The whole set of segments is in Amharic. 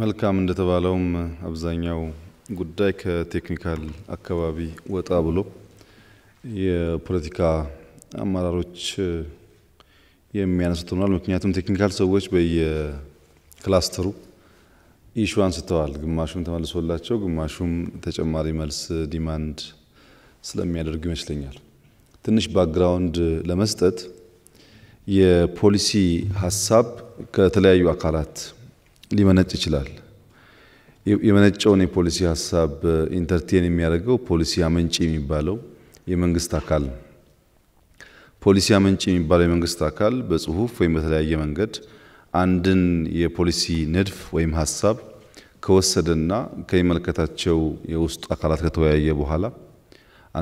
መልካም እንደተባለውም አብዛኛው ጉዳይ ከቴክኒካል አካባቢ ወጣ ብሎ የፖለቲካ አመራሮች የሚያነሱት ሆኗል። ምክንያቱም ቴክኒካል ሰዎች በየክላስተሩ ኢሹ አንስተዋል። ግማሹም ተመልሶላቸው፣ ግማሹም ተጨማሪ መልስ ዲማንድ ስለሚያደርጉ ይመስለኛል። ትንሽ ባክግራውንድ ለመስጠት የፖሊሲ ሀሳብ ከተለያዩ አካላት ሊመነጭ ይችላል። የመነጨውን የፖሊሲ ሀሳብ ኢንተርቴን የሚያደርገው ፖሊሲ አመንጭ የሚባለው የመንግስት አካል ነው። ፖሊሲ አመንጭ የሚባለው የመንግስት አካል በጽሁፍ ወይም በተለያየ መንገድ አንድን የፖሊሲ ንድፍ ወይም ሀሳብ ከወሰደና ከሚመለከታቸው የውስጥ አካላት ከተወያየ በኋላ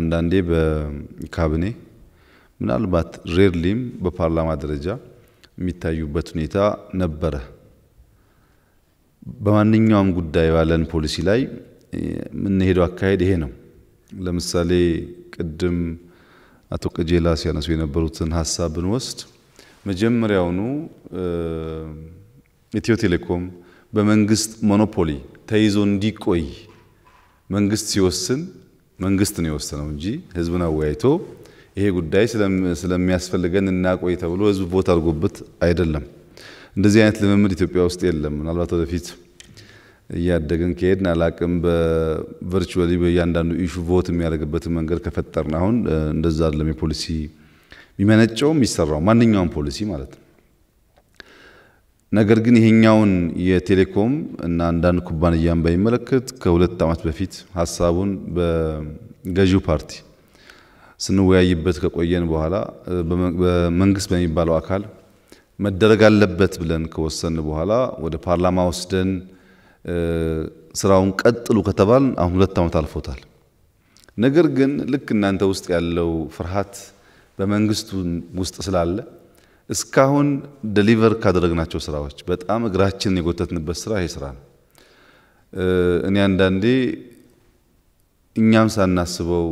አንዳንዴ በካቢኔ ምናልባት ሬርሊም በፓርላማ ደረጃ የሚታዩበት ሁኔታ ነበረ። በማንኛውም ጉዳይ ባለን ፖሊሲ ላይ የምንሄደው አካሄድ ይሄ ነው። ለምሳሌ ቅድም አቶ ቀጀላ ሲያነሱ የነበሩትን ሀሳብ ብንወስድ መጀመሪያውኑ ኢትዮ ቴሌኮም በመንግስት ሞኖፖሊ ተይዞ እንዲቆይ መንግስት ሲወስን መንግስት ነው የወሰነው እንጂ ህዝብን አወያይቶ ይሄ ጉዳይ ስለሚያስፈልገን እናቆይ ተብሎ ህዝብ ቦታ አድርጎበት አይደለም። እንደዚህ አይነት ልምምድ ኢትዮጵያ ውስጥ የለም። ምናልባት ወደፊት እያደግን ከሄድን አላቅም በቨርቹዋሊ በእያንዳንዱ ኢሹ ቮት የሚያደርግበትን መንገድ ከፈጠርን አሁን እንደዛ አይደለም የፖሊሲ የሚመነጨው የሚሰራው ማንኛውም ፖሊሲ ማለት ነው። ነገር ግን ይሄኛውን የቴሌኮም እና አንዳንድ ኩባንያን ባይመለከት ከሁለት ዓመት በፊት ሀሳቡን በገዢው ፓርቲ ስንወያይበት ከቆየን በኋላ በመንግስት በሚባለው አካል መደረግ አለበት ብለን ከወሰን በኋላ ወደ ፓርላማ ወስደን ስራውን ቀጥሉ ከተባል አሁን ሁለት ዓመት አልፎታል። ነገር ግን ልክ እናንተ ውስጥ ያለው ፍርሃት በመንግስቱ ውስጥ ስላለ እስካሁን ደሊቨር ካደረግናቸው ስራዎች በጣም እግራችንን የጎተትንበት ስራ ይሄ ስራ ነው። እኔ አንዳንዴ እኛም ሳናስበው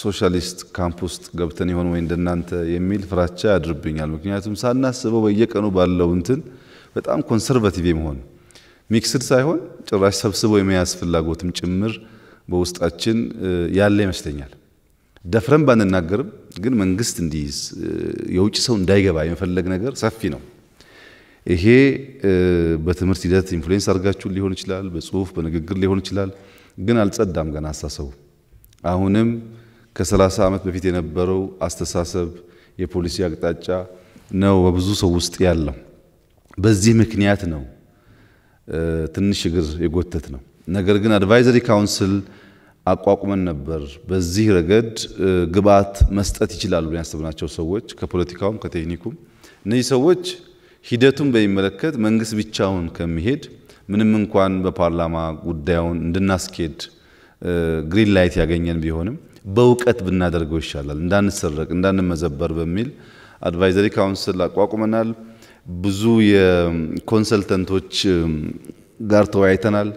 ሶሻሊስት ካምፕ ውስጥ ገብተን የሆን ወይ እንደናንተ የሚል ፍራቻ ያድርብኛል። ምክንያቱም ሳናስበው በየቀኑ ባለው እንትን በጣም ኮንሰርቫቲቭ የመሆን ሚክስድ ሳይሆን ጭራሽ ሰብስቦ የመያዝ ፍላጎትም ጭምር በውስጣችን ያለ ይመስለኛል። ደፍረን ባንናገርም ግን መንግስት እንዲይዝ የውጭ ሰው እንዳይገባ የመፈለግ ነገር ሰፊ ነው። ይሄ በትምህርት ሂደት ኢንፍሉዌንስ አድርጋችሁ ሊሆን ይችላል፣ በጽሁፍ በንግግር ሊሆን ይችላል። ግን አልጸዳም ገና አሳሰቡ አሁንም ከ30 ዓመት በፊት የነበረው አስተሳሰብ የፖሊሲ አቅጣጫ ነው በብዙ ሰው ውስጥ ያለው። በዚህ ምክንያት ነው ትንሽ እግር የጎተት ነው። ነገር ግን አድቫይዘሪ ካውንስል አቋቁመን ነበር። በዚህ ረገድ ግብአት መስጠት ይችላሉ ያስብናቸው ሰዎች ከፖለቲካውም ከቴክኒኩም። እነዚህ ሰዎች ሂደቱን በሚመለከት መንግስት ብቻውን ከሚሄድ ምንም እንኳን በፓርላማ ጉዳዩን እንድናስኬድ ግሪን ላይት ያገኘን ቢሆንም በእውቀት ብናደርገው ይሻላል፣ እንዳንሰረቅ፣ እንዳንመዘበር በሚል አድቫይዘሪ ካውንስል አቋቁመናል። ብዙ የኮንሰልተንቶች ጋር ተወያይተናል።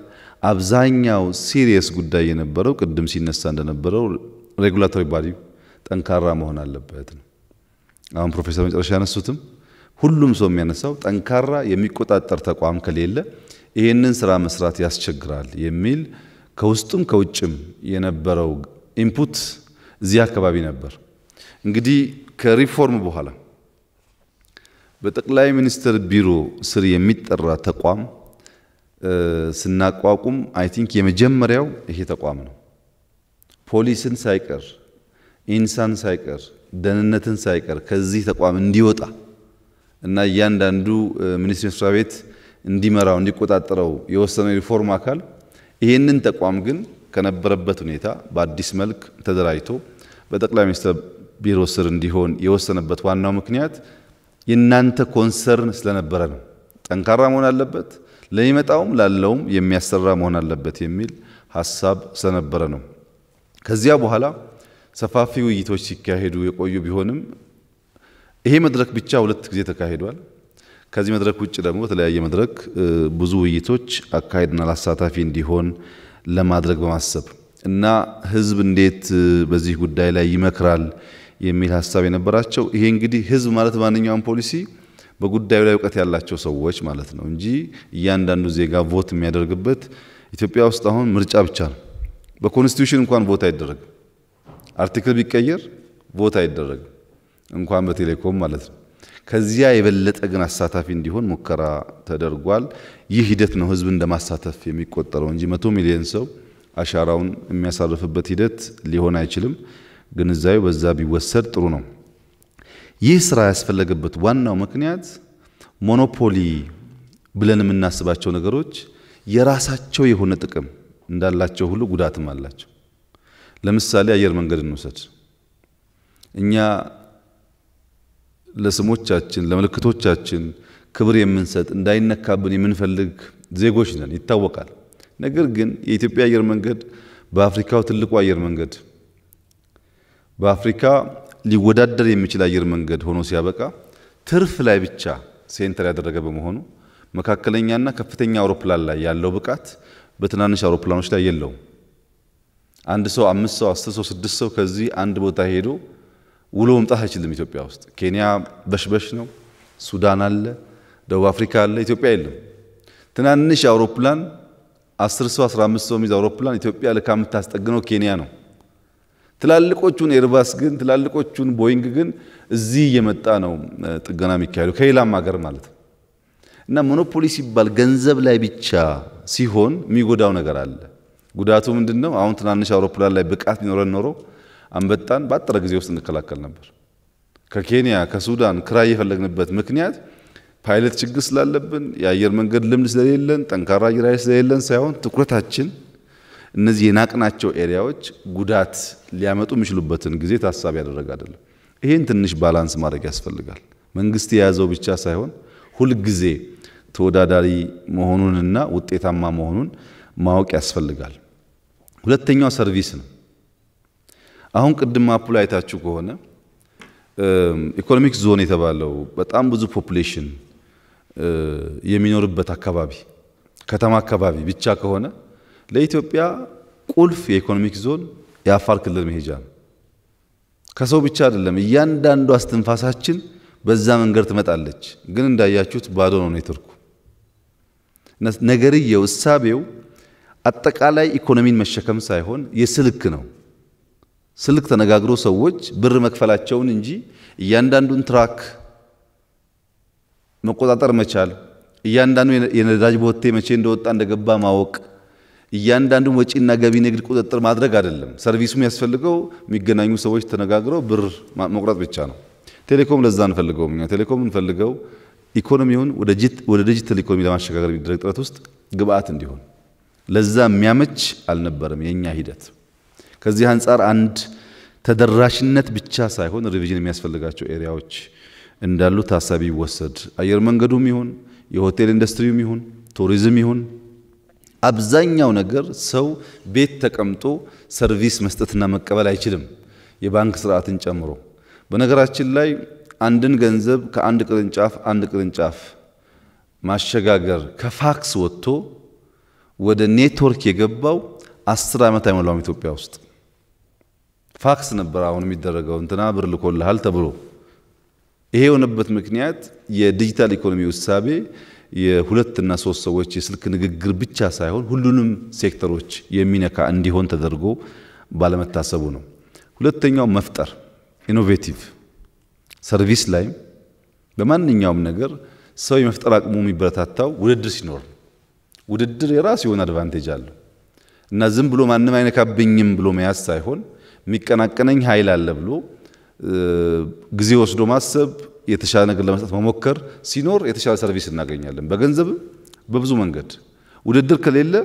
አብዛኛው ሲሪየስ ጉዳይ የነበረው ቅድም ሲነሳ እንደነበረው ሬጉላቶሪ ባዲ ጠንካራ መሆን አለበት ነው። አሁን ፕሮፌሰር መጨረሻ ያነሱትም ሁሉም ሰው የሚያነሳው ጠንካራ የሚቆጣጠር ተቋም ከሌለ ይህንን ስራ መስራት ያስቸግራል የሚል ከውስጡም ከውጭም የነበረው ኢንፑት እዚህ አካባቢ ነበር። እንግዲህ ከሪፎርም በኋላ በጠቅላይ ሚኒስትር ቢሮ ስር የሚጠራ ተቋም ስናቋቁም አይ ቲንክ የመጀመሪያው ይሄ ተቋም ነው። ፖሊስን ሳይቀር ኢንሳን ሳይቀር ደህንነትን ሳይቀር ከዚህ ተቋም እንዲወጣ እና እያንዳንዱ ሚኒስትር መስሪያ ቤት እንዲመራው እንዲቆጣጠረው የወሰነው ሪፎርም አካል ይህንን ተቋም ግን ከነበረበት ሁኔታ በአዲስ መልክ ተደራጅቶ በጠቅላይ ሚኒስትር ቢሮ ስር እንዲሆን የወሰነበት ዋናው ምክንያት የእናንተ ኮንሰርን ስለነበረ ነው። ጠንካራ መሆን አለበት፣ ለሚመጣውም ላለውም የሚያሰራ መሆን አለበት የሚል ሀሳብ ስለነበረ ነው። ከዚያ በኋላ ሰፋፊ ውይይቶች ሲካሄዱ የቆዩ ቢሆንም ይሄ መድረክ ብቻ ሁለት ጊዜ ተካሂዷል። ከዚህ መድረክ ውጭ ደግሞ በተለያየ መድረክ ብዙ ውይይቶች አካሄድና ላሳታፊ እንዲሆን ለማድረግ በማሰብ እና ህዝብ እንዴት በዚህ ጉዳይ ላይ ይመክራል የሚል ሀሳብ የነበራቸው። ይሄ እንግዲህ ህዝብ ማለት ማንኛውም ፖሊሲ በጉዳዩ ላይ እውቀት ያላቸው ሰዎች ማለት ነው እንጂ እያንዳንዱ ዜጋ ቮት የሚያደርግበት ኢትዮጵያ ውስጥ አሁን ምርጫ ብቻ ነው። በኮንስቲቱሽን እንኳን ቮት አይደረግም። አርቲክል ቢቀየር ቮት አይደረግም፣ እንኳን በቴሌኮም ማለት ነው። ከዚያ የበለጠ ግን አሳታፊ እንዲሆን ሙከራ ተደርጓል። ይህ ሂደት ነው ህዝብ እንደማሳተፍ የሚቆጠረው እንጂ መቶ ሚሊዮን ሰው አሻራውን የሚያሳርፍበት ሂደት ሊሆን አይችልም። ግንዛቤው በዛ ቢወሰድ ጥሩ ነው። ይህ ስራ ያስፈለገበት ዋናው ምክንያት ሞኖፖሊ ብለን የምናስባቸው ነገሮች የራሳቸው የሆነ ጥቅም እንዳላቸው ሁሉ ጉዳትም አላቸው። ለምሳሌ አየር መንገድ እንውሰድ። እኛ ለስሞቻችን ለምልክቶቻችን ክብር የምንሰጥ እንዳይነካብን የምንፈልግ ዜጎች ነን፣ ይታወቃል። ነገር ግን የኢትዮጵያ አየር መንገድ በአፍሪካው ትልቁ አየር መንገድ በአፍሪካ ሊወዳደር የሚችል አየር መንገድ ሆኖ ሲያበቃ ትርፍ ላይ ብቻ ሴንተር ያደረገ በመሆኑ መካከለኛና ከፍተኛ አውሮፕላን ላይ ያለው ብቃት በትናንሽ አውሮፕላኖች ላይ የለውም። አንድ ሰው አምስት ሰው አስር ሰው ስድስት ሰው ከዚህ አንድ ቦታ ሄዶ ውሎ መምጣት አይችልም። ኢትዮጵያ ውስጥ ኬንያ በሽበሽ ነው፣ ሱዳን አለ፣ ደቡብ አፍሪካ አለ፣ ኢትዮጵያ የለም። ትናንሽ አውሮፕላን አስር ሰው አስራ ሰው የሚይዝ አውሮፕላን ኢትዮጵያ ልካ የምታስጠግነው ኬንያ ነው። ትላልቆቹን ኤርባስ ግን ትላልቆቹን ቦይንግ ግን እዚህ እየመጣ ነው ጥገና የሚካሄዱ ከሌላም ሀገር ማለት ነው። እና ሞኖፖሊ ሲባል ገንዘብ ላይ ብቻ ሲሆን የሚጎዳው ነገር አለ። ጉዳቱ ምንድን ነው? አሁን ትናንሽ አውሮፕላን ላይ ብቃት ቢኖረን ኖረው አንበጣን በአጠረ ጊዜ ውስጥ እንከላከል ነበር። ከኬንያ ከሱዳን ክራይ የፈለግንበት ምክንያት ፓይለት ችግር ስላለብን የአየር መንገድ ልምድ ስለሌለን ጠንካራ አየር ኃይል ስለሌለን ሳይሆን ትኩረታችን እነዚህ የናቅናቸው ኤሪያዎች ጉዳት ሊያመጡ የሚችሉበትን ጊዜ ታሳቢ ያደረገ አይደለም። ይህን ትንሽ ባላንስ ማድረግ ያስፈልጋል። መንግስት የያዘው ብቻ ሳይሆን ሁልጊዜ ተወዳዳሪ መሆኑንና ውጤታማ መሆኑን ማወቅ ያስፈልጋል። ሁለተኛው ሰርቪስ ነው። አሁን ቅድም ማፑ ላይ አይታችሁ ከሆነ ኢኮኖሚክ ዞን የተባለው በጣም ብዙ ፖፕሌሽን የሚኖርበት አካባቢ ከተማ አካባቢ ብቻ ከሆነ ለኢትዮጵያ ቁልፍ የኢኮኖሚክ ዞን የአፋር ክልል መሄጃ ነው። ከሰው ብቻ አይደለም፣ እያንዳንዱ አስትንፋሳችን በዛ መንገድ ትመጣለች። ግን እንዳያችሁት ባዶ ነው ኔትወርኩ። ነገርየው እሳቤው አጠቃላይ ኢኮኖሚን መሸከም ሳይሆን የስልክ ነው። ስልክ ተነጋግሮ ሰዎች ብር መክፈላቸውን እንጂ እያንዳንዱን ትራክ መቆጣጠር መቻል፣ እያንዳንዱ የነዳጅ ቦቴ መቼ እንደወጣ እንደገባ ማወቅ፣ እያንዳንዱን ወጪና ገቢ ንግድ ቁጥጥር ማድረግ አይደለም። ሰርቪሱ የሚያስፈልገው የሚገናኙ ሰዎች ተነጋግረው ብር መቁረጥ ብቻ ነው። ቴሌኮም ለዛ እንፈልገውም። ቴሌኮም እንፈልገው ኢኮኖሚውን ወደ ዲጂታል ኢኮኖሚ ለማሸጋገር የሚደረግ ጥረት ውስጥ ግብአት እንዲሆን ለዛ የሚያመች አልነበረም የእኛ ሂደት። ከዚህ አንጻር አንድ ተደራሽነት ብቻ ሳይሆን ሪቪዥን የሚያስፈልጋቸው ኤሪያዎች እንዳሉ ታሳቢ ይወሰድ። አየር መንገዱም ይሁን የሆቴል ኢንዱስትሪውም ይሁን ቱሪዝም ይሁን አብዛኛው ነገር ሰው ቤት ተቀምጦ ሰርቪስ መስጠትና መቀበል አይችልም፣ የባንክ ስርዓትን ጨምሮ። በነገራችን ላይ አንድን ገንዘብ ከአንድ ቅርንጫፍ አንድ ቅርንጫፍ ማሸጋገር ከፋክስ ወጥቶ ወደ ኔትወርክ የገባው አስር ዓመት አይሞላውም ኢትዮጵያ ውስጥ። ፋክስ ነበር አሁን የሚደረገው እንትና ብር ልኮልሃል ተብሎ። ይሄ የሆነበት ምክንያት የዲጂታል ኢኮኖሚ ውሳቤ የሁለትና ሶስት ሰዎች የስልክ ንግግር ብቻ ሳይሆን ሁሉንም ሴክተሮች የሚነካ እንዲሆን ተደርጎ ባለመታሰቡ ነው። ሁለተኛው መፍጠር ኢኖቬቲቭ ሰርቪስ ላይ በማንኛውም ነገር ሰው የመፍጠር አቅሙ የሚበረታታው ውድድር ሲኖር ውድድር የራሱ የሆነ አድቫንቴጅ አለው እና ዝም ብሎ ማንም አይነካብኝም ብሎ መያዝ ሳይሆን የሚቀናቀነኝ ኃይል አለ ብሎ ጊዜ ወስዶ ማሰብ፣ የተሻለ ነገር ለመስጠት መሞከር ሲኖር የተሻለ ሰርቪስ እናገኛለን። በገንዘብም በብዙ መንገድ ውድድር ከሌለ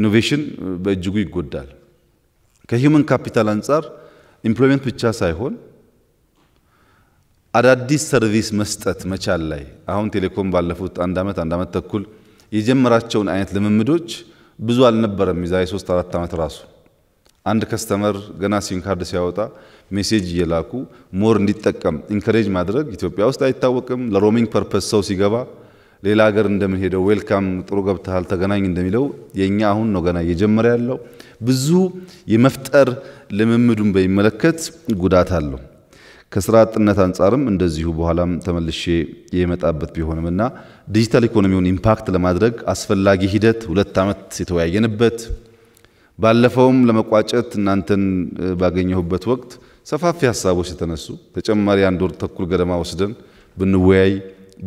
ኢኖቬሽን በእጅጉ ይጎዳል። ከሂውመን ካፒታል አንጻር ኢምፕሎይመንት ብቻ ሳይሆን አዳዲስ ሰርቪስ መስጠት መቻል ላይ አሁን ቴሌኮም ባለፉት አንድ ዓመት አንድ ዓመት ተኩል የጀመራቸውን አይነት ልምምዶች ብዙ አልነበረም። የዛሬ ሶስት አራት ዓመት ራሱ አንድ ከስተመር ገና ሲም ካርድ ሲያወጣ ሜሴጅ እየላኩ ሞር እንዲጠቀም ኢንከሬጅ ማድረግ ኢትዮጵያ ውስጥ አይታወቅም። ለሮሚንግ ፐርፐስ ሰው ሲገባ ሌላ ሀገር እንደምንሄደው ዌልካም ጥሩ ገብተሃል ተገናኝ እንደሚለው የእኛ አሁን ነው ገና እየጀመረ ያለው። ብዙ የመፍጠር ልምምዱን በሚመለከት ጉዳት አለው። ከስራ አጥነት አንጻርም እንደዚሁ በኋላም ተመልሼ የመጣበት ቢሆንም እና ዲጂታል ኢኮኖሚውን ኢምፓክት ለማድረግ አስፈላጊ ሂደት ሁለት ዓመት የተወያየንበት ባለፈውም ለመቋጨት እናንተን ባገኘሁበት ወቅት ሰፋፊ ሀሳቦች የተነሱ ተጨማሪ አንድ ወር ተኩል ገደማ ወስደን ብንወያይ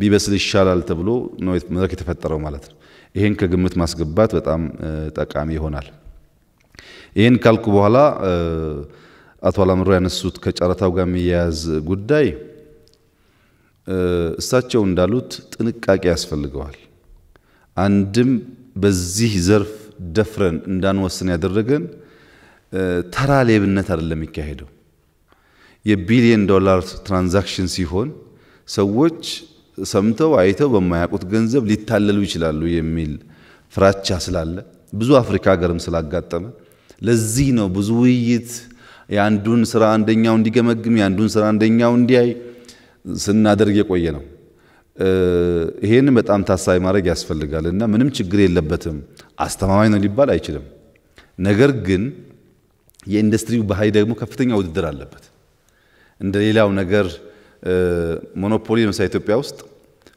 ቢበስል ይሻላል ተብሎ ነው መድረክ የተፈጠረው ማለት ነው። ይህን ከግምት ማስገባት በጣም ጠቃሚ ይሆናል። ይህን ካልኩ በኋላ አቶ አላምሮ ያነሱት ከጨረታው ጋር የሚያያዝ ጉዳይ እሳቸው እንዳሉት ጥንቃቄ ያስፈልገዋል። አንድም በዚህ ዘርፍ ደፍረን እንዳንወስን ያደረገን ተራ ሌብነት አይደለም የሚካሄደው። የቢሊየን ዶላር ትራንዛክሽን ሲሆን ሰዎች ሰምተው አይተው በማያውቁት ገንዘብ ሊታለሉ ይችላሉ የሚል ፍራቻ ስላለ ብዙ አፍሪካ ሀገርም ስላጋጠመ ለዚህ ነው ብዙ ውይይት የአንዱን ስራ አንደኛው እንዲገመግም የአንዱን ስራ አንደኛው እንዲያይ ስናደርግ የቆየ ነው። ይሄን በጣም ታሳቢ ማድረግ ያስፈልጋል እና ምንም ችግር የለበትም አስተማማኝ ነው ሊባል አይችልም። ነገር ግን የኢንዱስትሪው ባህሪ ደግሞ ከፍተኛ ውድድር አለበት። እንደ ሌላው ነገር ሞኖፖሊ ለምሳሌ ኢትዮጵያ ውስጥ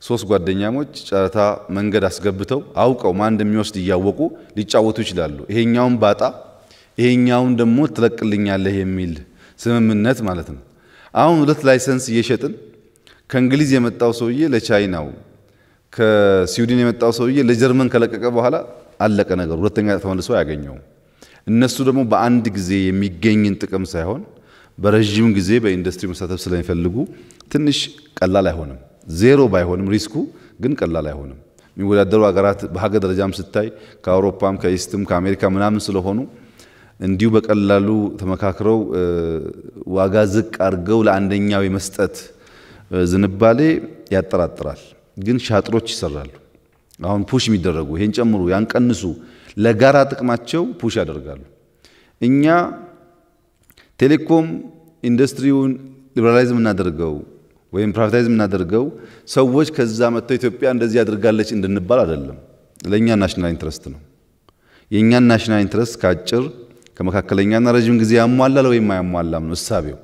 ሶስት ጓደኛሞች ጨረታ መንገድ አስገብተው አውቀው ማን እንደሚወስድ እያወቁ ሊጫወቱ ይችላሉ። ይሄኛውን ባጣ ይሄኛውን ደግሞ ትለቅልኛለህ የሚል ስምምነት ማለት ነው። አሁን ሁለት ላይሰንስ እየሸጥን ከእንግሊዝ የመጣው ሰውዬ ለቻይናው፣ ከስዊድን የመጣው ሰውዬ ለጀርመን ከለቀቀ በኋላ አለቀ ነገር ሁለተኛ ተመልሶ አያገኘውም። እነሱ ደግሞ በአንድ ጊዜ የሚገኝን ጥቅም ሳይሆን በረዥም ጊዜ በኢንዱስትሪ መሳተፍ ስለሚፈልጉ ትንሽ ቀላል አይሆንም። ዜሮ ባይሆንም ሪስኩ ግን ቀላል አይሆንም። የሚወዳደሩ ሀገራት በሀገር ደረጃም ስታይ ከአውሮፓም ከኢስትም ከአሜሪካ ምናምን ስለሆኑ እንዲሁ በቀላሉ ተመካክረው ዋጋ ዝቅ አድርገው ለአንደኛው የመስጠት ዝንባሌ ያጠራጥራል፣ ግን ሻጥሮች ይሰራሉ። አሁን ፑሽ የሚደረጉ ይሄን ጨምሩ፣ ያን ቀንሱ፣ ለጋራ ጥቅማቸው ፑሽ ያደርጋሉ። እኛ ቴሌኮም ኢንዱስትሪውን ሊበራላይዝም እናደርገው ወይም ፕራይቬታይዝ እናደርገው ሰዎች ከዛ መጥተው ኢትዮጵያ እንደዚህ ያደርጋለች እንድንባል አይደለም። ለእኛ ናሽናል ኢንትረስት ነው። የእኛን ናሽናል ኢንትረስት ከአጭር ከመካከለኛና ረዥም ጊዜ ያሟላል ወይም አያሟላም ነው እሳቤው።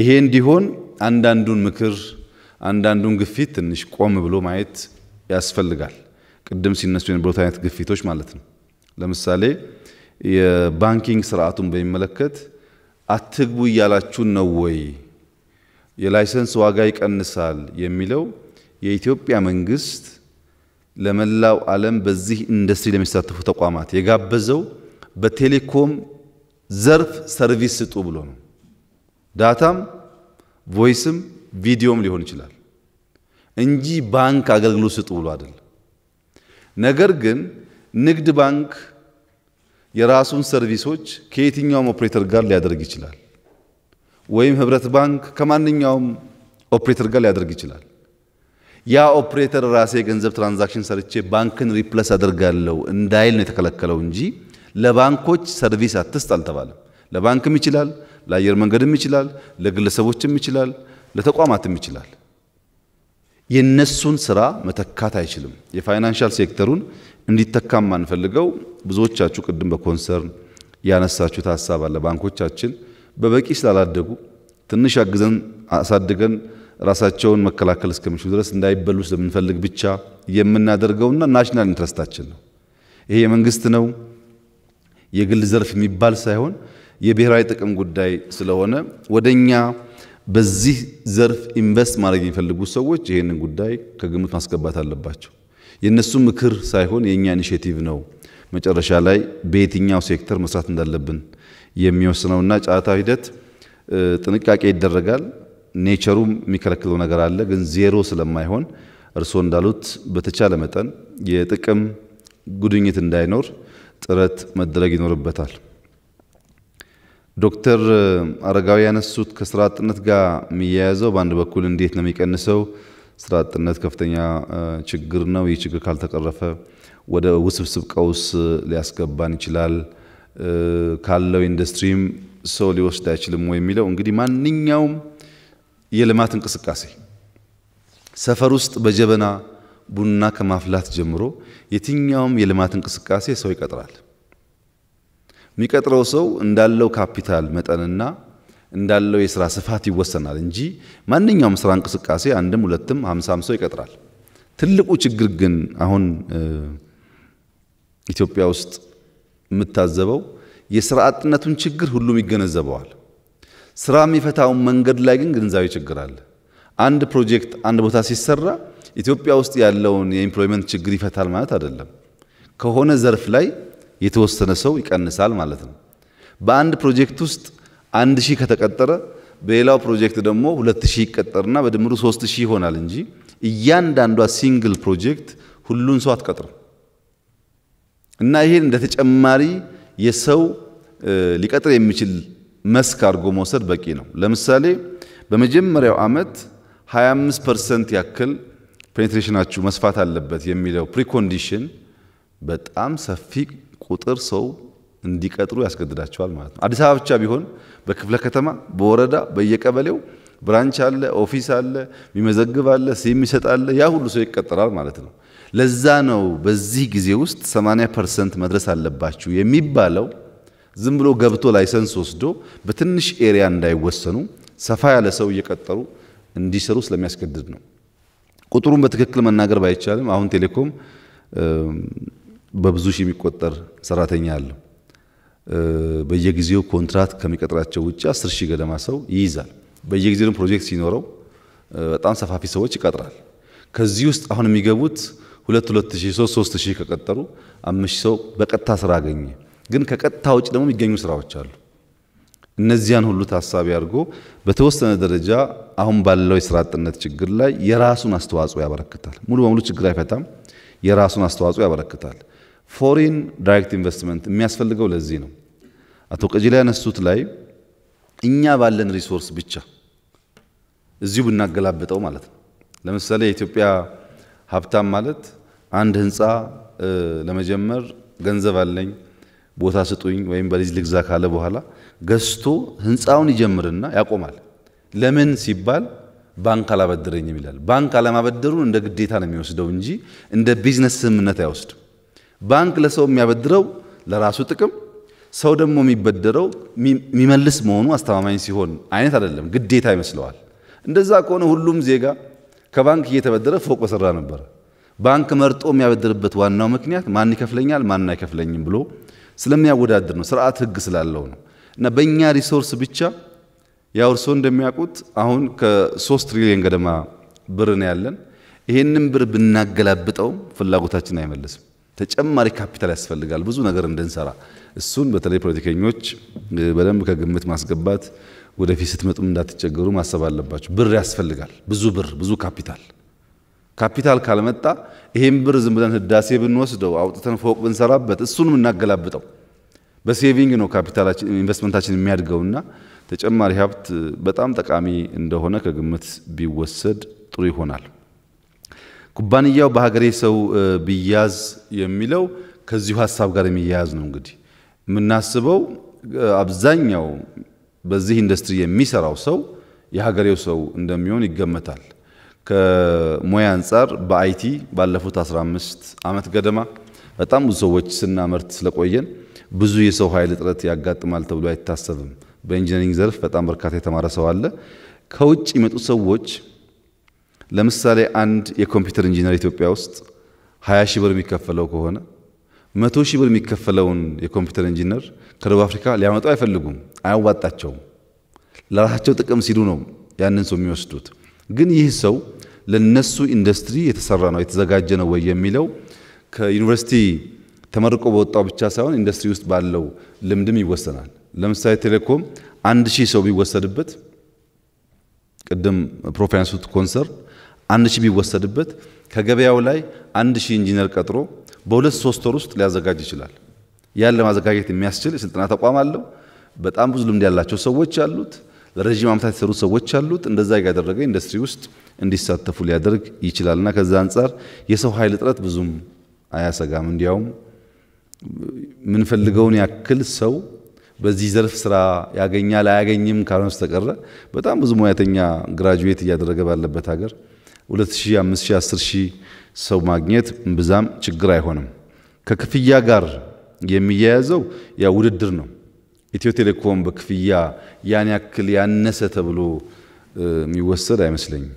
ይሄ እንዲሆን አንዳንዱን ምክር አንዳንዱን ግፊት ትንሽ ቆም ብሎ ማየት ያስፈልጋል። ቅድም ሲነሱ የነበሩት አይነት ግፊቶች ማለት ነው። ለምሳሌ የባንኪንግ ስርዓቱን በሚመለከት አትግቡ እያላችሁን ነው ወይ? የላይሰንስ ዋጋ ይቀንሳል የሚለው የኢትዮጵያ መንግስት ለመላው ዓለም በዚህ ኢንዱስትሪ ለሚሳተፉ ተቋማት የጋበዘው በቴሌኮም ዘርፍ ሰርቪስ ስጡ ብሎ ነው። ዳታም ቮይስም ቪዲዮም ሊሆን ይችላል እንጂ ባንክ አገልግሎት ስጡ ብሎ አይደለም። ነገር ግን ንግድ ባንክ የራሱን ሰርቪሶች ከየትኛውም ኦፕሬተር ጋር ሊያደርግ ይችላል። ወይም ህብረት ባንክ ከማንኛውም ኦፕሬተር ጋር ሊያደርግ ይችላል። ያ ኦፕሬተር ራሴ የገንዘብ ትራንዛክሽን ሰርቼ ባንክን ሪፕለስ አደርጋለሁ እንዳይል ነው የተከለከለው እንጂ ለባንኮች ሰርቪስ አትስጥ አልተባለም። ለባንክም ይችላል፣ ለአየር መንገድም ይችላል፣ ለግለሰቦችም ይችላል፣ ለተቋማትም ይችላል። የነሱን ስራ መተካት አይችልም። የፋይናንሻል ሴክተሩን እንዲተካም ማንፈልገው ብዙዎቻችሁ ቅድም በኮንሰርን ያነሳችሁት ሀሳብ አለ። ባንኮቻችን በበቂ ስላላደጉ ትንሽ አግዘን አሳድገን ራሳቸውን መከላከል እስከሚችሉ ድረስ እንዳይበሉ ስለምንፈልግ ብቻ የምናደርገውና ናሽናል ኢንትረስታችን ነው። ይሄ የመንግስት ነው የግል ዘርፍ የሚባል ሳይሆን የብሔራዊ ጥቅም ጉዳይ ስለሆነ ወደኛ በዚህ ዘርፍ ኢንቨስት ማድረግ የሚፈልጉ ሰዎች ይህንን ጉዳይ ከግምት ማስገባት አለባቸው። የእነሱ ምክር ሳይሆን የእኛ ኢኒሽቲቭ ነው መጨረሻ ላይ በየትኛው ሴክተር መስራት እንዳለብን የሚወስነውና ጫታ ሂደት ጥንቃቄ ይደረጋል። ኔቸሩ የሚከለክለው ነገር አለ፣ ግን ዜሮ ስለማይሆን እርስዎ እንዳሉት በተቻለ መጠን የጥቅም ጉድኝት እንዳይኖር ጥረት መደረግ ይኖርበታል። ዶክተር አረጋዊ ያነሱት ከስራ አጥነት ጋር የሚያያዘው በአንድ በኩል እንዴት ነው የሚቀንሰው? ስራ አጥነት ከፍተኛ ችግር ነው። ይህ ችግር ካልተቀረፈ ወደ ውስብስብ ቀውስ ሊያስገባን ይችላል። ካለው ኢንዱስትሪም ሰው ሊወስድ አይችልም ወይ የሚለው እንግዲህ ማንኛውም የልማት እንቅስቃሴ ሰፈር ውስጥ በጀበና ቡና ከማፍላት ጀምሮ የትኛውም የልማት እንቅስቃሴ ሰው ይቀጥራል። የሚቀጥረው ሰው እንዳለው ካፒታል መጠንና እንዳለው የስራ ስፋት ይወሰናል እንጂ ማንኛውም ስራ እንቅስቃሴ አንድም ሁለትም ሀምሳም ሰው ይቀጥራል። ትልቁ ችግር ግን አሁን ኢትዮጵያ ውስጥ የምታዘበው የስራ አጥነቱን ችግር ሁሉም ይገነዘበዋል። ስራ የሚፈታውን መንገድ ላይ ግን ግንዛቤ ችግር አለ። አንድ ፕሮጀክት አንድ ቦታ ሲሰራ ኢትዮጵያ ውስጥ ያለውን የኢምፕሎይመንት ችግር ይፈታል ማለት አይደለም። ከሆነ ዘርፍ ላይ የተወሰነ ሰው ይቀንሳል ማለት ነው። በአንድ ፕሮጀክት ውስጥ አንድ ሺህ ከተቀጠረ በሌላው ፕሮጀክት ደግሞ ሁለት ሺህ ይቀጠርና በድምሩ ሶስት ሺህ ይሆናል እንጂ እያንዳንዷ ሲንግል ፕሮጀክት ሁሉን ሰው አትቀጥርም እና ይሄን እንደ ተጨማሪ የሰው ሊቀጥር የሚችል መስክ አድርጎ መውሰድ በቂ ነው። ለምሳሌ በመጀመሪያው ዓመት 25 ፐርሰንት ያክል ፔኔትሬሽናችሁ መስፋት አለበት የሚለው ፕሪኮንዲሽን በጣም ሰፊ ቁጥር ሰው እንዲቀጥሩ ያስገድዳቸዋል ማለት ነው። አዲስ አበባ ብቻ ቢሆን በክፍለ ከተማ፣ በወረዳ፣ በየቀበሌው ብራንች አለ፣ ኦፊስ አለ፣ የሚመዘግብ አለ፣ ሲም የሚሰጥ አለ። ያ ሁሉ ሰው ይቀጠራል ማለት ነው። ለዛ ነው በዚህ ጊዜ ውስጥ 80 ፐርሰንት መድረስ አለባችሁ የሚባለው ዝም ብሎ ገብቶ ላይሰንስ ወስዶ በትንሽ ኤሪያ እንዳይወሰኑ ሰፋ ያለ ሰው እየቀጠሩ እንዲሰሩ ስለሚያስገድድ ነው። ቁጥሩን በትክክል መናገር ባይቻልም አሁን ቴሌኮም በብዙ ሺህ የሚቆጠር ሰራተኛ አለ በየጊዜው ኮንትራት ከሚቀጥራቸው ውጭ አስር ሺህ ገደማ ሰው ይይዛል። በየጊዜው ፕሮጀክት ሲኖረው በጣም ሰፋፊ ሰዎች ይቀጥራል። ከዚህ ውስጥ አሁን የሚገቡት ሁለት ሁለት ሺህ ሶስት ሶስት ሺህ ከቀጠሩ አምስት ሺህ ሰው በቀጥታ ስራ አገኘ። ግን ከቀጥታ ውጭ ደግሞ የሚገኙ ስራዎች አሉ። እነዚያን ሁሉ ታሳቢ አድርጎ በተወሰነ ደረጃ አሁን ባለው የስራ አጥነት ችግር ላይ የራሱን አስተዋጽኦ ያበረክታል። ሙሉ በሙሉ ችግር አይፈታም፣ የራሱን አስተዋጽኦ ያበረክታል። ፎሪን ዳይሬክት ኢንቨስትመንት የሚያስፈልገው ለዚህ ነው። አቶ ቀጂላ ያነሱት ላይ እኛ ባለን ሪሶርስ ብቻ እዚሁ ብናገላብጠው ማለት ነው። ለምሳሌ የኢትዮጵያ ሀብታም ማለት አንድ ህንፃ ለመጀመር ገንዘብ አለኝ ቦታ ስጡኝ ወይም በሊዝ ልግዛ ካለ በኋላ ገዝቶ ህንፃውን ይጀምርና ያቆማል። ለምን ሲባል ባንክ አላበደረኝም ይላል። ባንክ አለማበደሩን እንደ ግዴታ ነው የሚወስደው እንጂ እንደ ቢዝነስ ስምምነት አይወስድም። ባንክ ለሰው የሚያበድረው ለራሱ ጥቅም፣ ሰው ደግሞ የሚበደረው የሚመልስ መሆኑ አስተማማኝ ሲሆን አይነት አይደለም፣ ግዴታ ይመስለዋል። እንደዛ ከሆነ ሁሉም ዜጋ ከባንክ እየተበደረ ፎቅ በሰራ ነበረ። ባንክ መርጦ የሚያበድርበት ዋናው ምክንያት ማን ይከፍለኛል፣ ማን አይከፍለኝም ብሎ ስለሚያወዳድር ነው። ስርዓት ህግ ስላለው ነው። እና በእኛ ሪሶርስ ብቻ ያው እርስዎ እንደሚያውቁት አሁን ከሶስት ትሪሊየን ገደማ ብር ነው ያለን። ይህንን ብር ብናገላብጠውም ፍላጎታችን አይመለስም። ተጨማሪ ካፒታል ያስፈልጋል ብዙ ነገር እንድንሰራ። እሱን በተለይ ፖለቲከኞች በደንብ ከግምት ማስገባት፣ ወደፊት ስትመጡም እንዳትቸገሩ ማሰብ አለባቸው። ብር ያስፈልጋል፣ ብዙ ብር፣ ብዙ ካፒታል። ካፒታል ካልመጣ ይሄን ብር ዝም ብለን ህዳሴ ብንወስደው አውጥተን ፎቅ ብንሰራበት እሱንም እናገላብጠው። በሴቪንግ ነው ካፒታላችን ኢንቨስትመንታችን የሚያድገውና ተጨማሪ ሀብት በጣም ጠቃሚ እንደሆነ ከግምት ቢወሰድ ጥሩ ይሆናል። ኩባንያው በሀገሬ ሰው ቢያዝ የሚለው ከዚሁ ሀሳብ ጋር የሚያያዝ ነው። እንግዲህ የምናስበው አብዛኛው በዚህ ኢንዱስትሪ የሚሰራው ሰው የሀገሬው ሰው እንደሚሆን ይገመታል። ከሙያ አንጻር በአይቲ ባለፉት 15 ዓመት ገደማ በጣም ብዙ ሰዎች ስናመርት ስለቆየን ብዙ የሰው ኃይል እጥረት ያጋጥማል ተብሎ አይታሰብም። በኢንጂነሪንግ ዘርፍ በጣም በርካታ የተማረ ሰው አለ። ከውጭ የመጡ ሰዎች ለምሳሌ አንድ የኮምፒውተር ኢንጂነር ኢትዮጵያ ውስጥ 20 ሺህ ብር የሚከፈለው ከሆነ 100 ሺህ ብር የሚከፈለውን የኮምፒውተር ኢንጂነር ከደቡብ አፍሪካ ሊያመጡ አይፈልጉም፣ አያዋጣቸውም። ለራሳቸው ጥቅም ሲሉ ነው ያንን ሰው የሚወስዱት። ግን ይህ ሰው ለነሱ ኢንዱስትሪ የተሰራ ነው የተዘጋጀ ነው ወይ የሚለው ከዩኒቨርሲቲ ተመርቆ በወጣው ብቻ ሳይሆን ኢንዱስትሪ ውስጥ ባለው ልምድም ይወሰናል። ለምሳሌ ቴሌኮም አንድ ሺህ ሰው ቢወሰድበት ቅድም ፕሮፍ ያነሱት ኮንሰርን አንድ ሺህ ቢወሰድበት ከገበያው ላይ አንድ ሺህ ኢንጂነር ቀጥሮ በሁለት ሶስት ወር ውስጥ ሊያዘጋጅ ይችላል። ያን ለማዘጋጀት የሚያስችል የስልጠና ተቋም አለው። በጣም ብዙ ልምድ ያላቸው ሰዎች አሉት። ለረዥም ዓመታት የሰሩ ሰዎች አሉት። እንደዛ ያደረገ ኢንዱስትሪ ውስጥ እንዲሳተፉ ሊያደርግ ይችላልና ከዛ አንጻር የሰው ኃይል እጥረት ብዙም አያሰጋም። እንዲያውም ምንፈልገውን ያክል ሰው በዚህ ዘርፍ ስራ ያገኛል አያገኝም ካልሆነ በስተቀረ በጣም ብዙ ሙያተኛ ግራጁዌት እያደረገ ባለበት ሀገር 2000፣ 5000፣ 10000 ሰው ማግኘት ብዛም ችግር አይሆንም። ከክፍያ ጋር የሚያያዘው ያ ውድድር ነው። ኢትዮ ቴሌኮም በክፍያ ያን ያክል ያነሰ ተብሎ የሚወሰድ አይመስለኝም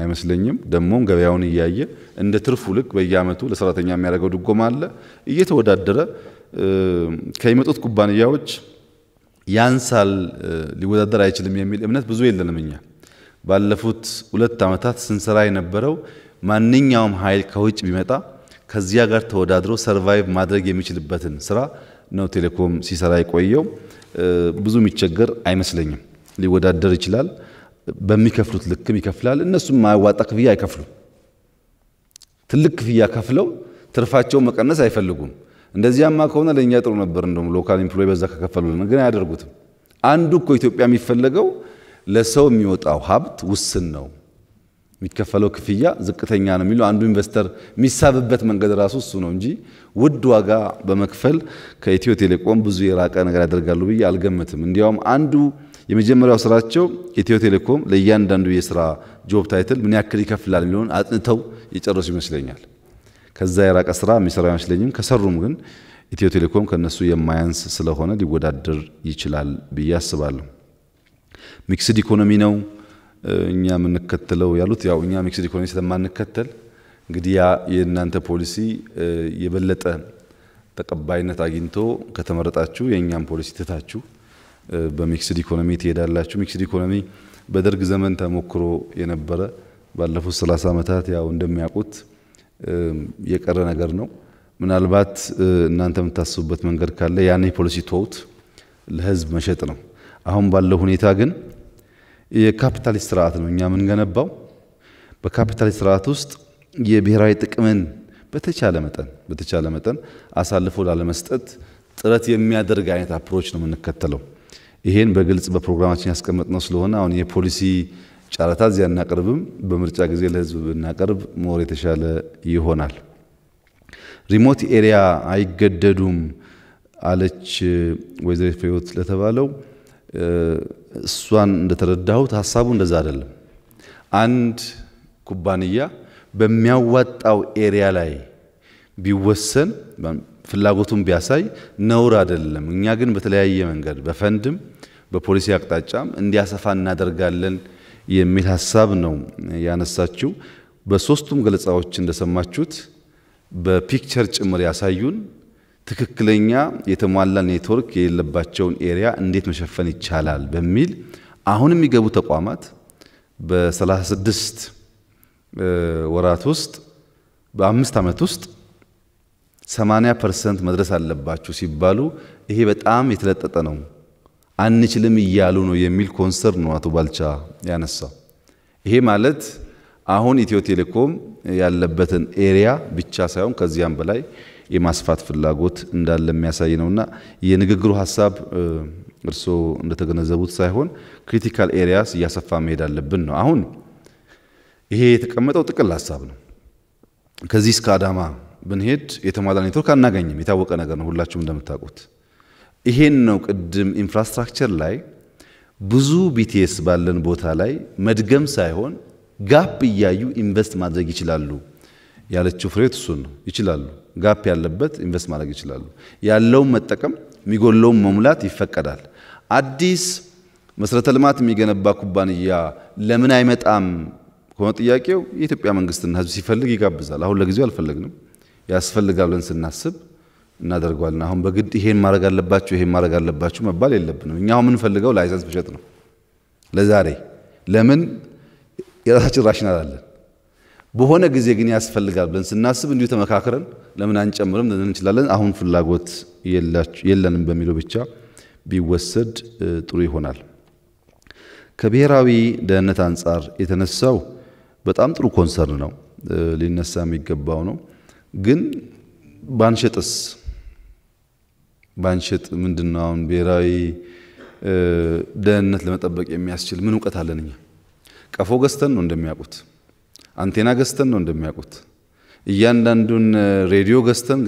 አይመስለኝም። ደግሞም ገበያውን እያየ እንደ ትርፉ ልክ በየአመቱ ለሰራተኛ የሚያደርገው ድጎማ አለ እየተወዳደረ ከሚመጡት ኩባንያዎች ያንሳል ሊወዳደር አይችልም የሚል እምነት ብዙ የለንም እኛ። ባለፉት ሁለት ዓመታት ስንሰራ የነበረው ማንኛውም ኃይል ከውጭ ቢመጣ ከዚያ ጋር ተወዳድሮ ሰርቫይቭ ማድረግ የሚችልበትን ስራ ነው ቴሌኮም ሲሰራ የቆየው። ብዙ የሚቸገር አይመስለኝም። ሊወዳደር ይችላል። በሚከፍሉት ልክም ይከፍላል። እነሱም ማያዋጣ ክፍያ አይከፍሉም። ትልቅ ክፍያ ከፍለው ትርፋቸው መቀነስ አይፈልጉም። እንደዚያማ ከሆነ ለእኛ ጥሩ ነበር። እንደውም ሎካል ኢምፕሎይ በዛ ከከፈሉልን፣ ግን አያደርጉትም። አንዱ እኮ ኢትዮጵያ የሚፈለገው ለሰው የሚወጣው ሀብት ውስን ነው። የሚከፈለው ክፍያ ዝቅተኛ ነው የሚለው አንዱ ኢንቨስተር የሚሳብበት መንገድ ራሱ እሱ ነው እንጂ ውድ ዋጋ በመክፈል ከኢትዮ ቴሌኮም ብዙ የራቀ ነገር ያደርጋሉ ብዬ አልገምትም። እንዲያውም አንዱ የመጀመሪያው ስራቸው ኢትዮ ቴሌኮም ለእያንዳንዱ የስራ ጆብ ታይትል ምን ያክል ይከፍላል የሚለውን አጥንተው የጨረሱ ይመስለኛል። ከዛ የራቀ ስራ የሚሰራው አይመስለኝም። ከሰሩም ግን ኢትዮ ቴሌኮም ከነሱ የማያንስ ስለሆነ ሊወዳደር ይችላል ብዬ አስባለሁ። ሚክስድ ኢኮኖሚ ነው እኛ የምንከተለው ያሉት። ያው እኛ ሚክስድ ኢኮኖሚ ስለማንከተል እንግዲህ ያ የእናንተ ፖሊሲ የበለጠ ተቀባይነት አግኝቶ ከተመረጣችሁ የእኛም ፖሊሲ ትታችሁ በሚክስድ ኢኮኖሚ ትሄዳላችሁ። ሚክስድ ኢኮኖሚ በደርግ ዘመን ተሞክሮ የነበረ ባለፉት 30 ዓመታት ያው እንደሚያውቁት የቀረ ነገር ነው። ምናልባት እናንተ የምታስቡበት መንገድ ካለ ያኔ ፖሊሲ ተውት ለህዝብ መሸጥ ነው። አሁን ባለው ሁኔታ ግን የካፒታሊስት ስርዓት ነው እኛ የምንገነባው። በካፒታሊስት ስርዓት ውስጥ የብሔራዊ ጥቅምን በተቻለ መጠን በተቻለ መጠን አሳልፎ ላለመስጠት ጥረት የሚያደርግ አይነት አፕሮች ነው የምንከተለው። ይሄን በግልጽ በፕሮግራማችን ያስቀመጥነው ስለሆነ አሁን የፖሊሲ ጨረታ እዚያ እናቀርብም፣ በምርጫ ጊዜ ለህዝብ ብናቀርብ ሞር የተሻለ ይሆናል። ሪሞት ኤሪያ አይገደዱም አለች ወይዘሪት ፍሬህይወት ለተባለው እሷን እንደተረዳሁት ሀሳቡ እንደዛ አይደለም። አንድ ኩባንያ በሚያዋጣው ኤሪያ ላይ ቢወሰን ፍላጎቱን ቢያሳይ ነውር አይደለም። እኛ ግን በተለያየ መንገድ በፈንድም በፖሊሲ አቅጣጫም እንዲያሰፋ እናደርጋለን የሚል ሀሳብ ነው ያነሳችው። በሶስቱም ገለጻዎች እንደሰማችሁት በፒክቸር ጭምር ያሳዩን ትክክለኛ የተሟላ ኔትወርክ የሌለባቸውን ኤሪያ እንዴት መሸፈን ይቻላል በሚል አሁን የሚገቡ ተቋማት በ36 ወራት ውስጥ በአምስት ዓመት ውስጥ 80 ፐርሰንት መድረስ አለባችሁ ሲባሉ ይሄ በጣም የተለጠጠ ነው፣ አንችልም እያሉ ነው የሚል ኮንሰርን ነው አቶ ባልቻ ያነሳው። ይሄ ማለት አሁን ኢትዮ ቴሌኮም ያለበትን ኤሪያ ብቻ ሳይሆን ከዚያም በላይ የማስፋት ፍላጎት እንዳለ የሚያሳይ ነውና የንግግሩ ሀሳብ እርስዎ እንደተገነዘቡት ሳይሆን ክሪቲካል ኤሪያስ እያሰፋ መሄድ አለብን ነው። አሁን ይሄ የተቀመጠው ጥቅል ሀሳብ ነው። ከዚህ እስከ አዳማ ብንሄድ የተሟላ ኔትወርክ አናገኝም። የታወቀ ነገር ነው፣ ሁላችሁም እንደምታውቁት። ይሄን ነው ቅድም ኢንፍራስትራክቸር ላይ ብዙ ቢቲኤስ ባለን ቦታ ላይ መድገም ሳይሆን ጋፕ እያዩ ኢንቨስት ማድረግ ይችላሉ ያለችው ፍሬት እሱን ነው። ይችላሉ ጋፕ ያለበት ኢንቨስት ማድረግ ይችላሉ። ያለውን መጠቀም የሚጎለውን መሙላት ይፈቀዳል። አዲስ መሰረተ ልማት የሚገነባ ኩባንያ ለምን አይመጣም ከሆነ ጥያቄው የኢትዮጵያ መንግስትና ህዝብ ሲፈልግ ይጋብዛል። አሁን ለጊዜው አልፈለግንም። ያስፈልጋል ብለን ስናስብ እናደርገዋለን። አሁን በግድ ይሄን ማድረግ አለባችሁ ይሄን ማድረግ አለባችሁ መባል የለብንም። እኛ አሁን የምንፈልገው ላይሰንስ መሸጥ ነው ለዛሬ። ለምን የራሳችን ራሽናል አለን። በሆነ ጊዜ ግን ያስፈልጋል ብለን ስናስብ እንዲሁ ተመካክረን ለምን አንጨምርም እንችላለን። አሁን ፍላጎት የለንም በሚለው ብቻ ቢወሰድ ጥሩ ይሆናል። ከብሔራዊ ደህንነት አንጻር የተነሳው በጣም ጥሩ ኮንሰርን ነው፣ ሊነሳ የሚገባው ነው። ግን ባንሸጥስ ባንሸጥ ምንድን ነው? አሁን ብሔራዊ ደህንነት ለመጠበቅ የሚያስችል ምን እውቀት አለን እኛ? ቀፎ ገዝተን ነው እንደሚያውቁት አንቴና ገዝተን ነው እንደሚያውቁት። እያንዳንዱን ሬዲዮ ገዝተን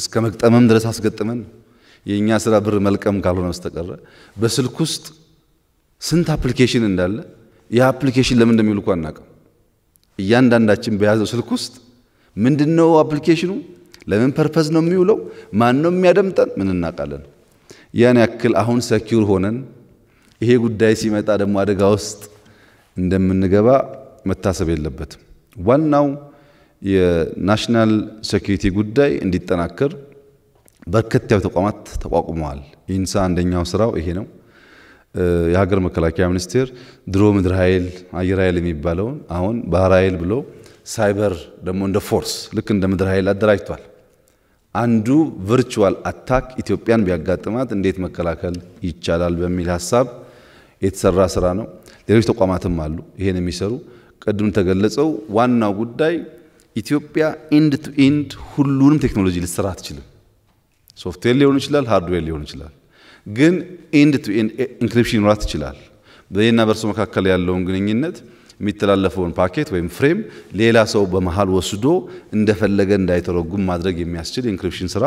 እስከ መቅጠመም ድረስ አስገጥመን የእኛ ስራ ብር መልቀም ካልሆነ በስተቀረ በስልክ ውስጥ ስንት አፕሊኬሽን እንዳለ ያ አፕሊኬሽን ለምን እንደሚውል እኮ አናውቅም። እያንዳንዳችን በያዘው ስልክ ውስጥ ምንድን ነው አፕሊኬሽኑ፣ ለምን ፐርፐዝ ነው የሚውለው፣ ማን ነው የሚያደምጠን፣ ምን እናውቃለን። ያን ያክል አሁን ሰኪውር ሆነን ይሄ ጉዳይ ሲመጣ ደግሞ አደጋ ውስጥ እንደምንገባ መታሰብ የለበትም። ዋናው የናሽናል ሴኩሪቲ ጉዳይ እንዲጠናከር በርከት ያሉ ተቋማት ተቋቁመዋል። ኢንሳ አንደኛው ስራው ይሄ ነው። የሀገር መከላከያ ሚኒስቴር ድሮ ምድር ኃይል፣ አየር ኃይል የሚባለውን አሁን ባህር ኃይል ብሎ ሳይበር ደግሞ እንደ ፎርስ ልክ እንደ ምድር ኃይል አደራጅቷል። አንዱ ቨርቹዋል አታክ ኢትዮጵያን ቢያጋጥማት እንዴት መከላከል ይቻላል በሚል ሀሳብ የተሰራ ስራ ነው። ሌሎች ተቋማትም አሉ ይሄን የሚሰሩ ቅድም ተገለጸው ዋናው ጉዳይ ኢትዮጵያ ኢንድ ቱ ኢንድ ሁሉንም ቴክኖሎጂ ልትሰራ አትችልም። ሶፍትዌር ሊሆን ይችላል፣ ሃርድዌር ሊሆን ይችላል። ግን ኢንድ ቱ ኢንድ ኢንክሪፕሽን ይኖራት ይችላል። በኔና በእርሱ መካከል ያለውን ግንኙነት የሚተላለፈውን ፓኬት ወይም ፍሬም ሌላ ሰው በመሃል ወስዶ እንደፈለገ እንዳይተረጉም ማድረግ የሚያስችል የኢንክሪፕሽን ስራ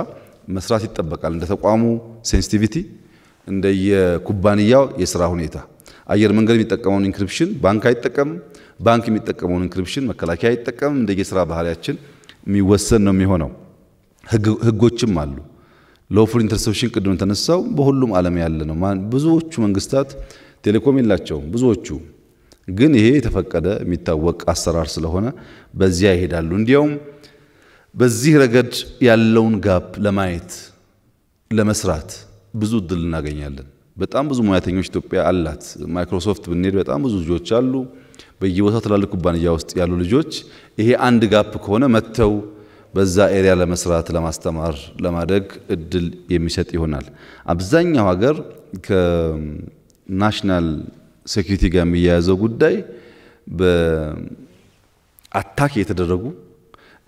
መስራት ይጠበቃል። እንደ ተቋሙ ሴንሲቲቪቲ፣ እንደየኩባንያው የስራ ሁኔታ አየር መንገድ የሚጠቀመውን ኢንክሪፕሽን ባንክ አይጠቀምም። ባንክ የሚጠቀመውን እንክሪፕሽን መከላከያ አይጠቀምም። እንደ የስራ ባህሪያችን የሚወሰን ነው የሚሆነው። ህጎችም አሉ። ሎፉል ኢንተርሴፕሽን ቅድም ተነሳው በሁሉም ዓለም ያለ ነው። ብዙዎቹ መንግስታት ቴሌኮም የላቸውም። ብዙዎቹ ግን ይሄ የተፈቀደ የሚታወቅ አሰራር ስለሆነ በዚያ ይሄዳሉ። እንዲያውም በዚህ ረገድ ያለውን ጋፕ ለማየት ለመስራት ብዙ እድል እናገኛለን። በጣም ብዙ ሙያተኞች ኢትዮጵያ አላት። ማይክሮሶፍት ብንሄድ በጣም ብዙ ልጆች አሉ። በየቦታው ትላልቅ ኩባንያ ውስጥ ያሉ ልጆች ይሄ አንድ ጋፕ ከሆነ መጥተው በዛ ኤሪያ ለመስራት፣ ለማስተማር፣ ለማደግ እድል የሚሰጥ ይሆናል። አብዛኛው ሀገር ከናሽናል ሴኩሪቲ ጋር የሚያያዘው ጉዳይ በአታክ የተደረጉ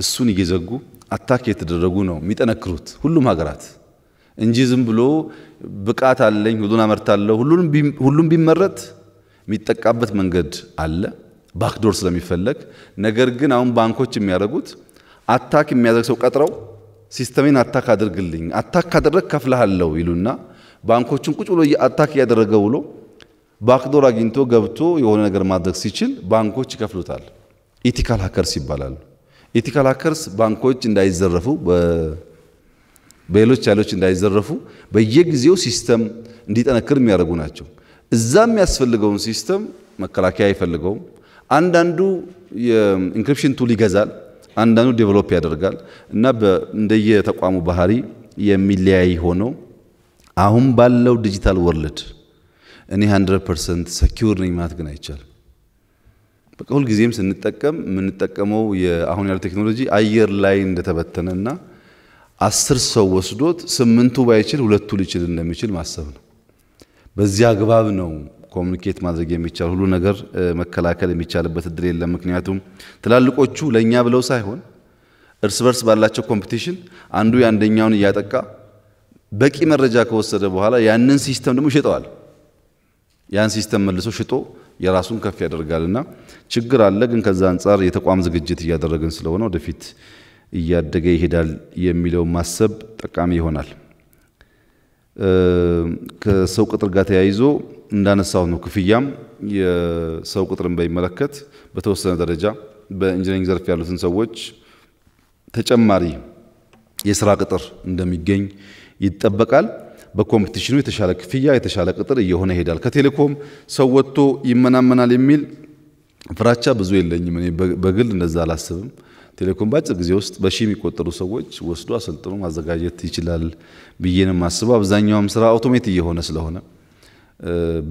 እሱን እየዘጉ አታክ የተደረጉ ነው የሚጠነክሩት ሁሉም ሀገራት እንጂ ዝም ብሎ ብቃት አለኝ ሁሉን አመርታለሁ ሁሉም ቢመረት የሚጠቃበት መንገድ አለ ባክዶር ስለሚፈለግ። ነገር ግን አሁን ባንኮች የሚያደርጉት አታክ የሚያደርግ ሰው ቀጥረው ሲስተሜን አታክ አድርግልኝ፣ አታክ ካደረግ ከፍልሃለሁ ይሉና ባንኮቹን ቁጭ ብሎ አታክ እያደረገ ውሎ ባክዶር አግኝቶ ገብቶ የሆነ ነገር ማድረግ ሲችል ባንኮች ይከፍሉታል። ኢቲካል ሀከርስ ይባላሉ። ኢቲካል ሀከርስ ባንኮች እንዳይዘረፉ በሌሎች ኃይሎች እንዳይዘረፉ በየጊዜው ሲስተም እንዲጠነክር የሚያደርጉ ናቸው። እዛ የሚያስፈልገውን ሲስተም መከላከያ አይፈልገውም። አንዳንዱ የኢንክሪፕሽን ቱል ይገዛል፣ አንዳንዱ ዴቨሎፕ ያደርጋል እና እንደየተቋሙ ባህሪ የሚለያይ ሆኖ አሁን ባለው ዲጂታል ወርልድ እኔ 100 ፐርሰንት ሰኪውር ነኝ ማለት ግን አይቻልም። በቃ ሁልጊዜም ስንጠቀም የምንጠቀመው አሁን ያለ ቴክኖሎጂ አየር ላይ እንደተበተነ እና አስር ሰው ወስዶት ስምንቱ ባይችል ሁለቱ ሊችል እንደሚችል ማሰብ ነው። በዚህ አግባብ ነው ኮሚኒኬት ማድረግ የሚቻል ሁሉ ነገር መከላከል የሚቻልበት እድል የለም። ምክንያቱም ትላልቆቹ ለእኛ ብለው ሳይሆን እርስ በርስ ባላቸው ኮምፒቲሽን አንዱ የአንደኛውን እያጠቃ በቂ መረጃ ከወሰደ በኋላ ያንን ሲስተም ደግሞ ይሸጠዋል። ያን ሲስተም መልሶ ሽጦ የራሱን ከፍ ያደርጋልና ችግር አለ። ግን ከዛ አንጻር የተቋም ዝግጅት እያደረግን ስለሆነ ወደፊት እያደገ ይሄዳል የሚለው ማሰብ ጠቃሚ ይሆናል። ከሰው ቅጥር ጋር ተያይዞ እንዳነሳው ነው። ክፍያም የሰው ቅጥርን በሚመለከት በተወሰነ ደረጃ በኢንጂነሪንግ ዘርፍ ያሉትን ሰዎች ተጨማሪ የስራ ቅጥር እንደሚገኝ ይጠበቃል። በኮምፒቲሽኑ የተሻለ ክፍያ፣ የተሻለ ቅጥር እየሆነ ይሄዳል። ከቴሌኮም ሰው ወጥቶ ይመናመናል የሚል ፍራቻ ብዙ የለኝም። እኔ በግል እንደዛ አላስብም። ቴሌኮም በአጭር ጊዜ ውስጥ በሺ የሚቆጠሩ ሰዎች ወስዶ አሰልጥኖ ማዘጋጀት ይችላል ብዬን ማስበው አብዛኛውም ስራ አውቶሜት እየሆነ ስለሆነ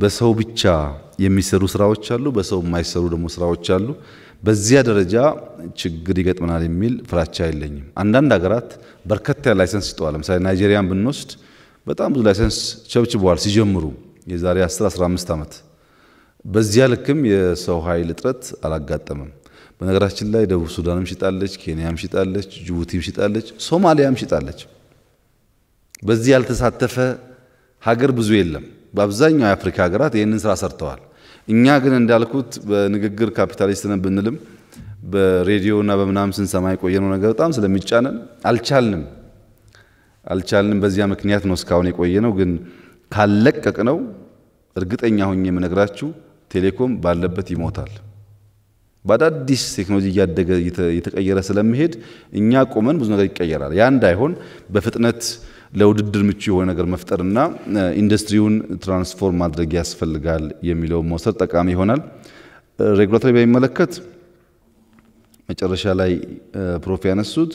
በሰው ብቻ የሚሰሩ ስራዎች አሉ፣ በሰው የማይሰሩ ደግሞ ስራዎች አሉ። በዚያ ደረጃ ችግር ይገጥመናል የሚል ፍራቻ የለኝም። አንዳንድ ሀገራት በርከት ያለ ላይሰንስ ይጠዋል። ለምሳሌ ናይጄሪያን ብንወስድ በጣም ብዙ ላይሰንስ ቸብችበዋል ሲጀምሩ የዛሬ 10 15 ዓመት። በዚያ ልክም የሰው ኃይል እጥረት አላጋጠምም። በነገራችን ላይ ደቡብ ሱዳንም ሽጣለች፣ ኬንያም ሽጣለች፣ ጅቡቲም ሽጣለች፣ ሶማሊያም ሽጣለች። በዚህ ያልተሳተፈ ሀገር ብዙ የለም። በአብዛኛው የአፍሪካ ሀገራት ይህንን ስራ ሰርተዋል። እኛ ግን እንዳልኩት በንግግር ካፒታሊስት ነን ብንልም በሬዲዮና በምናም ስንሰማ የቆየነው ነገር በጣም ስለሚጫነን አልቻልንም አልቻልንም። በዚያ ምክንያት ነው እስካሁን የቆየነው። ግን ካለቀቅ ነው እርግጠኛ ሆኜ የምነግራችሁ ቴሌኮም ባለበት ይሞታል። በአዳዲስ ቴክኖሎጂ እያደገ የተቀየረ ስለሚሄድ እኛ ቆመን ብዙ ነገር ይቀየራል። ያ እንዳይሆን በፍጥነት ለውድድር ምቹ የሆነ ነገር መፍጠርና ኢንዱስትሪውን ትራንስፎርም ማድረግ ያስፈልጋል የሚለውን መውሰድ ጠቃሚ ይሆናል። ሬጉላቶሪ በሚመለከት መጨረሻ ላይ ፕሮፍ ያነሱት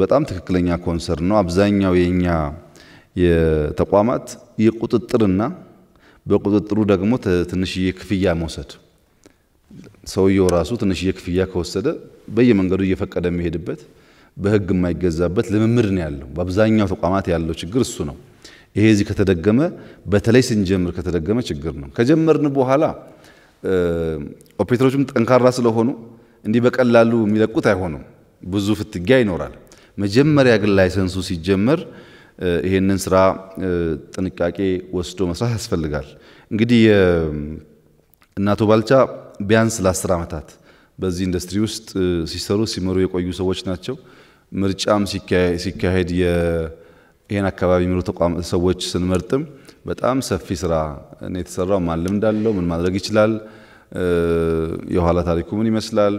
በጣም ትክክለኛ ኮንሰርን ነው። አብዛኛው የኛ የተቋማት የቁጥጥርና በቁጥጥሩ ደግሞ ትንሽዬ ክፍያ መውሰድ ሰውየው ራሱ ትንሽ ክፍያ ከወሰደ በየመንገዱ እየፈቀደ የሚሄድበት በህግ የማይገዛበት ልምምድ ነው ያለው። በአብዛኛው ተቋማት ያለው ችግር እሱ ነው። ይሄ እዚህ ከተደገመ በተለይ ስንጀምር ከተደገመ ችግር ነው። ከጀመርን በኋላ ኦፕሬተሮችም ጠንካራ ስለሆኑ እንዲህ በቀላሉ የሚለቁት አይሆኑም ብዙ ፍትጊያ ይኖራል። መጀመሪያ ግን ላይሰንሱ ሲጀመር ይሄንን ስራ ጥንቃቄ ወስዶ መስራት ያስፈልጋል። እንግዲህ እናቱ ባልቻ ቢያንስ ለአስር ዓመታት በዚህ ኢንዱስትሪ ውስጥ ሲሰሩ ሲመሩ የቆዩ ሰዎች ናቸው። ምርጫም ሲካሄድ ይህን አካባቢ የሚሉ ሰዎች ስንመርጥም በጣም ሰፊ ስራ ነው የተሰራው። ማን ልምድ አለው? ምን ማድረግ ይችላል? የኋላ ታሪኩ ምን ይመስላል?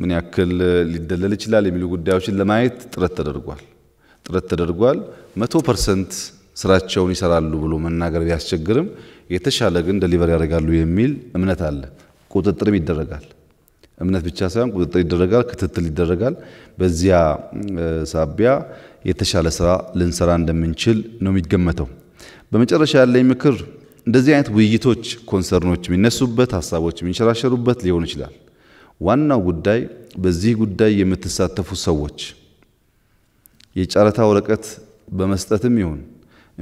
ምን ያክል ሊደለል ይችላል? የሚሉ ጉዳዮችን ለማየት ጥረት ተደርጓል ጥረት ተደርጓል። መቶ ፐርሰንት ስራቸውን ይሰራሉ ብሎ መናገር ቢያስቸግርም የተሻለ ግን ደሊቨር ያደርጋሉ የሚል እምነት አለ። ቁጥጥርም ይደረጋል። እምነት ብቻ ሳይሆን ቁጥጥር ይደረጋል፣ ክትትል ይደረጋል። በዚያ ሳቢያ የተሻለ ስራ ልንሰራ እንደምንችል ነው የሚገመተው። በመጨረሻ ያለኝ ምክር እንደዚህ አይነት ውይይቶች ኮንሰርኖች የሚነሱበት ሀሳቦች የሚንሸራሸሩበት ሊሆን ይችላል። ዋናው ጉዳይ በዚህ ጉዳይ የምትሳተፉ ሰዎች የጨረታ ወረቀት በመስጠትም ይሁን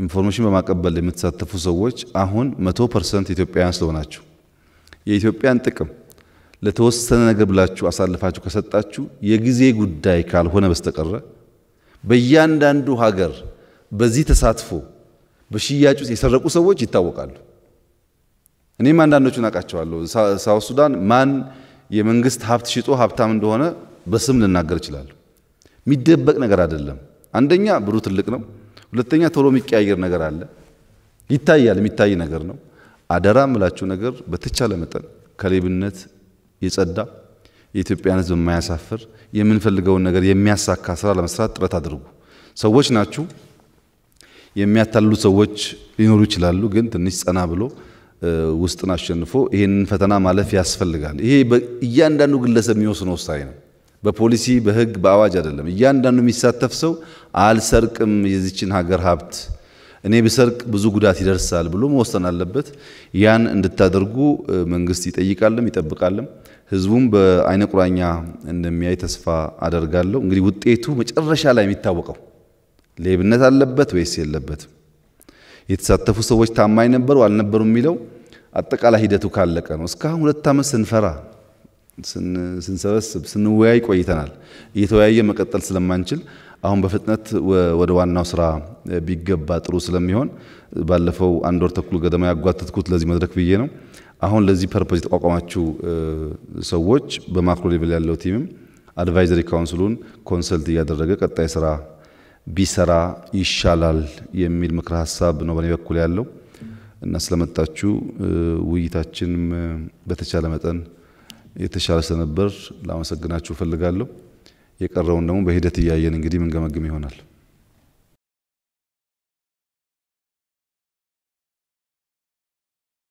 ኢንፎርሜሽን በማቀበል የምትሳተፉ ሰዎች አሁን መቶ ፐርሰንት ኢትዮጵያውያን ስለሆናችሁ የኢትዮጵያን ጥቅም ለተወሰነ ነገር ብላችሁ አሳልፋችሁ ከሰጣችሁ የጊዜ ጉዳይ ካልሆነ በስተቀረ በእያንዳንዱ ሀገር በዚህ ተሳትፎ በሽያጭ ውስጥ የሰረቁ ሰዎች ይታወቃሉ። እኔም አንዳንዶቹን አውቃቸዋለሁ። ሳውት ሱዳን ማን የመንግስት ሀብት ሽጦ ሀብታም እንደሆነ በስም ልናገር እችላለሁ። የሚደበቅ ነገር አይደለም። አንደኛ ብሩ ትልቅ ነው። ሁለተኛ ቶሎ የሚቀያየር ነገር አለ፣ ይታያል፣ የሚታይ ነገር ነው። አደራ ምላችሁ ነገር በተቻለ መጠን ከሌብነት የጸዳ የኢትዮጵያን ሕዝብ የማያሳፍር የምንፈልገውን ነገር የሚያሳካ ስራ ለመስራት ጥረት አድርጉ። ሰዎች ናችሁ። የሚያታልሉ ሰዎች ሊኖሩ ይችላሉ። ግን ትንሽ ጸና ብሎ ውስጥን አሸንፎ ይህንን ፈተና ማለፍ ያስፈልጋል። ይሄ እያንዳንዱ ግለሰብ የሚወስነው ውሳኔ ነው። በፖሊሲ በህግ በአዋጅ አይደለም። እያንዳንዱ የሚሳተፍ ሰው አልሰርቅም የዚችን ሀገር ሀብት እኔ ብሰርቅ ብዙ ጉዳት ይደርሳል ብሎ መወሰን አለበት። ያን እንድታደርጉ መንግስት ይጠይቃልም ይጠብቃልም። ህዝቡም በአይነ ቁራኛ እንደሚያይ ተስፋ አደርጋለሁ። እንግዲህ ውጤቱ መጨረሻ ላይ የሚታወቀው ሌብነት አለበት ወይስ የለበትም፣ የተሳተፉ ሰዎች ታማኝ ነበሩ አልነበሩ የሚለው አጠቃላይ ሂደቱ ካለቀ ነው። እስካሁን ሁለት ዓመት ስንፈራ ስንሰበስብ ስንወያይ ቆይተናል። እየተወያየ መቀጠል ስለማንችል አሁን በፍጥነት ወደ ዋናው ስራ ቢገባ ጥሩ ስለሚሆን ባለፈው አንድ ወር ተኩል ገደማ ያጓተትኩት ለዚህ መድረክ ብዬ ነው። አሁን ለዚህ ፐርፖዝ የተቋቋማችሁ ሰዎች በማክሮ ሌቭል ያለው ቲምም አድቫይዘሪ ካውንስሉን ኮንሰልት እያደረገ ቀጣይ ስራ ቢሰራ ይሻላል የሚል ምክረ ሀሳብ ነው በኔ በኩል ያለው እና ስለመጣችሁ ውይይታችንም በተቻለ መጠን የተሻለ ስለነበር ላመሰግናችሁ እፈልጋለሁ። የቀረውን ደግሞ በሂደት እያየን እንግዲህ ምንገመግም ይሆናል።